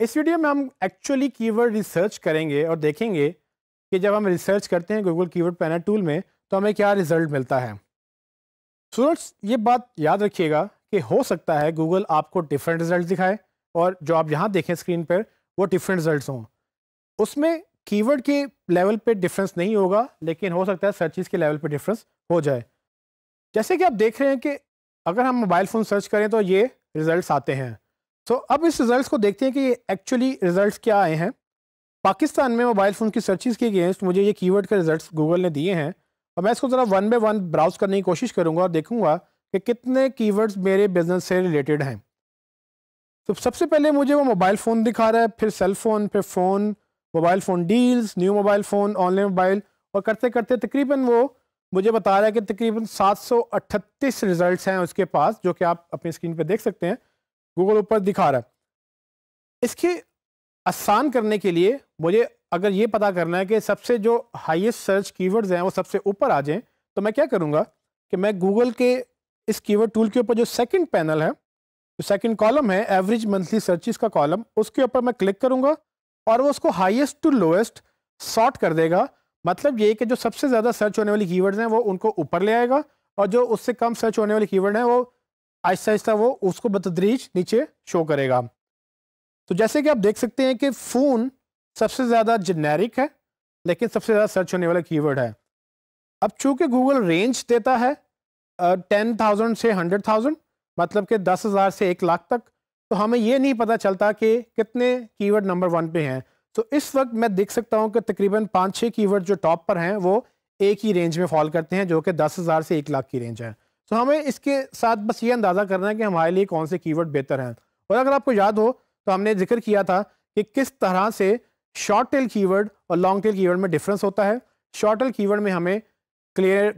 इस वीडियो में हम एक्चुअली कीवर्ड रिसर्च करेंगे और देखेंगे कि जब हम रिसर्च करते हैं गूगल कीवर्ड पैनल टूल में तो हमें क्या रिजल्ट मिलता है स्टूडेंट्स ये बात याद रखिएगा कि हो सकता है गूगल आपको डिफरेंट रिजल्ट दिखाए और जो आप यहाँ देखें स्क्रीन पर वो डिफरेंट रिजल्ट हों उसमें कीवर्ड के लेवल पर डिफरेंस नहीं होगा लेकिन हो सकता है सर्चिज़ के लेवल पर डिफरेंस हो जाए जैसे कि आप देख रहे हैं कि अगर हम मोबाइल फ़ोन सर्च करें तो ये रिज़ल्ट आते हैं सो so, अब इस रिजल्ट्स को देखते हैं कि एक्चुअली रिजल्ट्स क्या आए हैं पाकिस्तान में मोबाइल फ़ोन की सर्चिज़ के अगेंस्ट मुझे ये कीवर्ड के रिजल्ट्स गूगल ने दिए हैं और मैं इसको ज़रा वन बाई वन ब्राउज करने की कोशिश करूँगा और देखूँगा कि कितने कीवर्ड्स मेरे बिजनेस से रिलेटेड हैं तो सबसे पहले मुझे वो मोबाइल फ़ोन दिखा रहा है फिर सेल फ़ोन फिर phone mobile phone deals new mobile phone online mobile और करते करते तकरीबन वो मुझे बता रहा है कि तकरीबन 738 रिजल्ट्स हैं उसके पास जो कि आप अपनी स्क्रीन पर देख सकते हैं गूगल ऊपर दिखा रहा है इसके आसान करने के लिए मुझे अगर ये पता करना है कि सबसे जो हाईएस्ट सर्च कीवर्ड्स हैं वो सबसे ऊपर आ जाएं तो मैं क्या करूँगा कि मैं गूगल के इस कीवर्ड टूल के ऊपर जो सेकंड पैनल है जो सेकंड कॉलम है एवरेज मंथली सर्चिस का कॉलम उसके ऊपर मैं क्लिक करूँगा और वो उसको हाईएस्ट टू लोएस्ट सॉर्ट कर देगा मतलब ये कि जो सबसे ज़्यादा सर्च होने वाली कीवर्ड्स हैं वो उनको ऊपर ले आएगा और जो उससे कम सर्च होने वाले कीवर्ड हैं वो आहिस्ता आहिस्ता वो उसको बतदरीज नीचे शो करेगा तो जैसे कि आप देख सकते हैं कि फ़ोन सबसे ज़्यादा जेनेरिक है लेकिन सबसे ज़्यादा सर्च होने वाला कीवर्ड है अब चूंकि गूगल रेंज देता है टेन थाउजेंड से हंड्रेड थाउजेंड मतलब कि दस हज़ार से एक लाख तक तो हमें ये नहीं पता चलता कि कितने कीवर्ड नंबर वन पे हैं तो इस वक्त मैं देख सकता हूँ कि तकरीबन पाँच छः कीवर्ड जो टॉप पर हैं वो एक ही रेंज में फॉल करते हैं जो कि दस हज़ार से एक लाख की रेंज है सो हमें इसके साथ बस ये अंदाज़ा करना है कि हमारे लिए कौन से कीवर्ड बेहतर हैं और अगर आपको याद हो तो हमने जिक्र किया था कि किस तरह से शॉर्ट टेल कीवर्ड और लॉन्ग टेल कीवर्ड में डिफरेंस होता है शॉर्ट टेल कीवर्ड में हमें क्लियर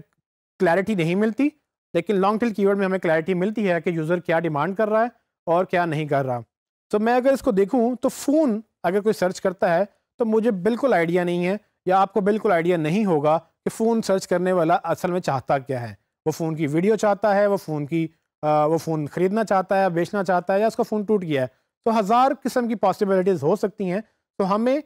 क्लैरिटी नहीं मिलती लेकिन लॉन्ग टेल कीवर्ड में हमें क्लैरिटी मिलती है कि यूज़र क्या डिमांड कर रहा है और क्या नहीं कर रहा तो मैं अगर इसको देखूँ तो फ़ोन अगर कोई सर्च करता है तो मुझे बिल्कुल आइडिया नहीं है या आपको बिल्कुल आइडिया नहीं होगा कि फ़ोन सर्च करने वाला असल में चाहता क्या है वो फ़ोन की वीडियो चाहता है वो फ़ोन की आ, वो फ़ोन ख़रीदना चाहता है बेचना चाहता है या उसका फ़ोन टूट गया है तो हज़ार किस्म की पॉसिबिलिटीज़ हो सकती हैं तो हमें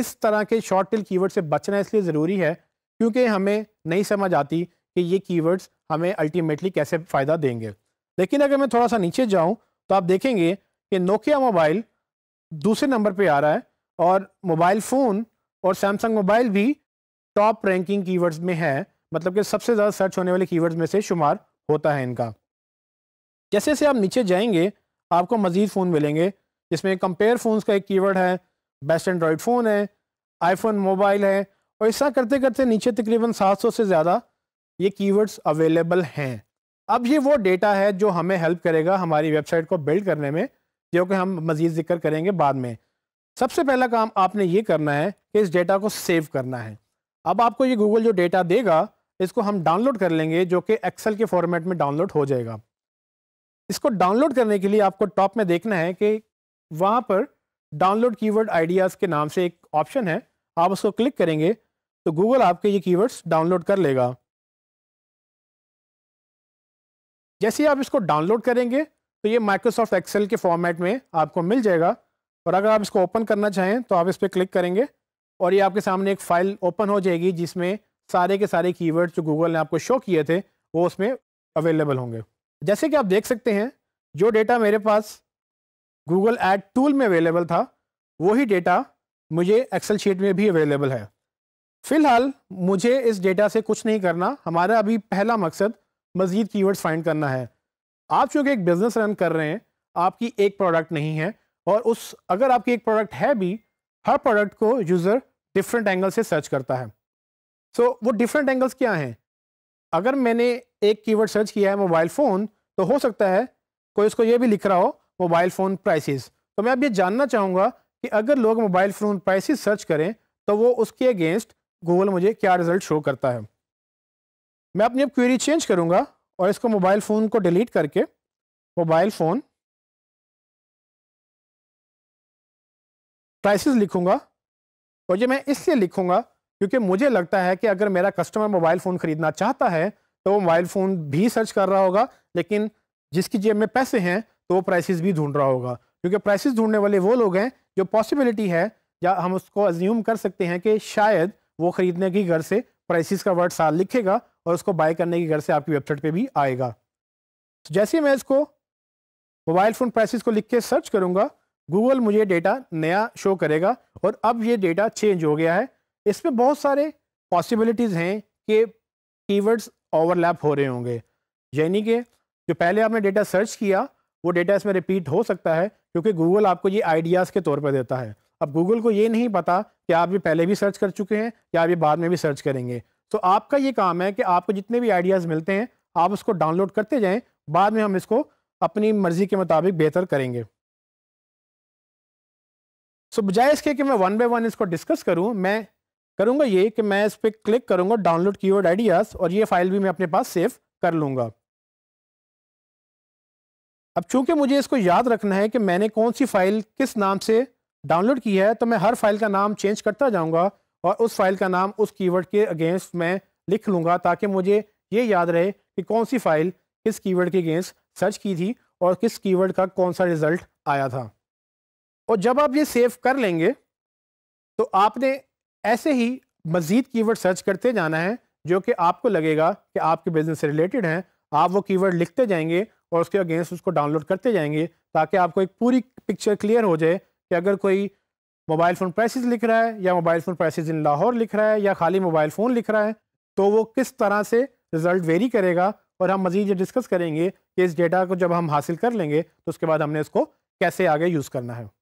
इस तरह के शॉर्ट टेल कीवर्ड से बचना इसलिए ज़रूरी है क्योंकि हमें नहीं समझ आती कि ये कीवर्ड्स हमें अल्टीमेटली कैसे फ़ायदा देंगे लेकिन अगर मैं थोड़ा सा नीचे जाऊँ तो आप देखेंगे कि नोकिया मोबाइल दूसरे नंबर पर आ रहा है और मोबाइल फ़ोन और सैमसंग मोबाइल भी टॉप रैंकिंग कीवर्ड्स में है मतलब कि सबसे ज़्यादा सर्च होने वाले कीवर्ड्स में से शुमार होता है इनका जैसे जैसे आप नीचे जाएंगे आपको मज़ीद फ़ोन मिलेंगे जिसमें कंपेयर फ़ोन्स का एक कीवर्ड है बेस्ट एंड्रॉयड फ़ोन है आईफोन मोबाइल है और ऐसा करते करते नीचे तकरीबन 700 से ज़्यादा ये कीवर्ड्स अवेलेबल हैं अब ये वो डेटा है जो हमें हेल्प करेगा हमारी वेबसाइट को बिल्ड करने में जो कि हम मज़ीद जिक्र करेंगे बाद में सबसे पहला काम आपने ये करना है कि इस डेटा को सेव करना है अब आपको ये गूगल जो डेटा देगा इसको हम डाउनलोड कर लेंगे जो कि एक्सेल के फॉर्मेट में डाउनलोड हो जाएगा इसको डाउनलोड करने के लिए आपको टॉप में देखना है कि वहाँ पर डाउनलोड कीवर्ड आइडियाज़ के नाम से एक ऑप्शन है आप उसको क्लिक करेंगे तो गूगल आपके ये कीवर्ड्स डाउनलोड कर लेगा जैसे ही आप इसको डाउनलोड करेंगे तो ये माइक्रोसॉफ्ट एक्सेल के फॉर्मेट में आपको मिल जाएगा और अगर आप इसको ओपन करना चाहें तो आप इस पर क्लिक करेंगे और ये आपके सामने एक फ़ाइल ओपन हो जाएगी जिसमें सारे के सारे कीवर्ड्स जो गूगल ने आपको शो किए थे वो उसमें अवेलेबल होंगे जैसे कि आप देख सकते हैं जो डेटा मेरे पास गूगल एड टूल में अवेलेबल था वही डेटा मुझे एक्सेल शीट में भी अवेलेबल है फ़िलहाल मुझे इस डेटा से कुछ नहीं करना हमारा अभी पहला मकसद मज़ीद कीवर्ड्स फाइंड करना है आप चूँकि एक बिज़नेस रन कर रहे हैं आपकी एक प्रोडक्ट नहीं है और उस अगर आपकी एक प्रोडक्ट है भी हर प्रोडक्ट को यूज़र डिफरेंट एंगल से सर्च करता है सो so, वो डिफरेंट एंगल्स क्या हैं अगर मैंने एक कीवर्ड सर्च किया है मोबाइल फ़ोन तो हो सकता है कोई उसको ये भी लिख रहा हो मोबाइल फ़ोन प्राइसेस तो मैं अब ये जानना चाहूँगा कि अगर लोग मोबाइल फ़ोन प्राइसेस सर्च करें तो वो उसके अगेंस्ट गूगल मुझे क्या रिज़ल्ट शो करता है मैं अपनी अब क्वेरी चेंज करूँगा और इसको मोबाइल फ़ोन को डिलीट करके मोबाइल फ़ोन प्राइसेस लिखूँगा और ये मैं इसलिए लिखूँगा क्योंकि मुझे लगता है कि अगर मेरा कस्टमर मोबाइल फ़ोन खरीदना चाहता है तो वो मोबाइल फ़ोन भी सर्च कर रहा होगा लेकिन जिसकी जेब में पैसे हैं तो वो प्राइसेस भी ढूंढ रहा होगा क्योंकि प्राइसेस ढूंढने वाले वो लोग हैं जो पॉसिबिलिटी है या हम उसको अज्यूम कर सकते हैं कि शायद वो ख़रीदने की घर से प्राइसिस का वर्ड साल लिखेगा और उसको बाय करने की घर से आपकी वेबसाइट पर भी आएगा तो जैसे मैं इसको मोबाइल फ़ोन प्राइसिस को लिख के सर्च करूँगा गूगल मुझे डेटा नया शो करेगा और अब ये डेटा चेंज हो गया है इसमें बहुत सारे पॉसिबिलिटीज़ हैं कि कीवर्ड्स ओवरलैप हो रहे होंगे यानी कि जो पहले आपने डेटा सर्च किया वो डेटा इसमें रिपीट हो सकता है क्योंकि गूगल आपको ये आइडियाज़ के तौर पर देता है अब गूगल को ये नहीं पता कि आप ये पहले भी सर्च कर चुके हैं या आप ये बाद में भी सर्च करेंगे तो आपका ये काम है कि आपको जितने भी आइडियाज़ मिलते हैं आप उसको डाउनलोड करते जाएं बाद में हम इसको अपनी मर्ज़ी के मुताबिक बेहतर करेंगे सो so, बजाय इसके कि मैं वन बाय वन इसको डिस्कस करूं मैं करूंगा ये कि मैं इस पर क्लिक करूँगा डाउनलोड कीवर्ड आइडियाज़ और ये फाइल भी मैं अपने पास सेव कर लूँगा अब चूंकि मुझे इसको याद रखना है कि मैंने कौन सी फाइल किस नाम से डाउनलोड की है तो मैं हर फाइल का नाम चेंज करता जाऊँगा और उस फाइल का नाम उस कीवर्ड के अगेंस्ट मैं लिख लूँगा ताकि मुझे ये याद रहे कि कौन सी फाइल किस कीवर्ड के अगेंस्ट सर्च की थी और किस कीवर्ड का कौन सा रिज़ल्ट आया था और जब आप ये सेव कर लेंगे तो आपने ऐसे ही मज़ीद कीवर्ड सर्च करते जाना है जो कि आपको लगेगा कि आपके बिज़नेस से रिलेटेड हैं आप वो कीवर्ड लिखते जाएंगे और उसके अगेंस्ट उसको डाउनलोड करते जाएंगे ताकि आपको एक पूरी पिक्चर क्लियर हो जाए कि अगर कोई मोबाइल फ़ोन प्राइसेस लिख रहा है या mobile phone prices in Lahore लिख रहा है या खाली मोबाइल फ़ोन लिख रहा है तो वो किस तरह से रिज़ल्ट वेरी करेगा और हम मज़ीद ये डिस्कस करेंगे कि इस डेटा को जब हम हासिल कर लेंगे तो उसके बाद हमने इसको कैसे आगे यूज़ करना है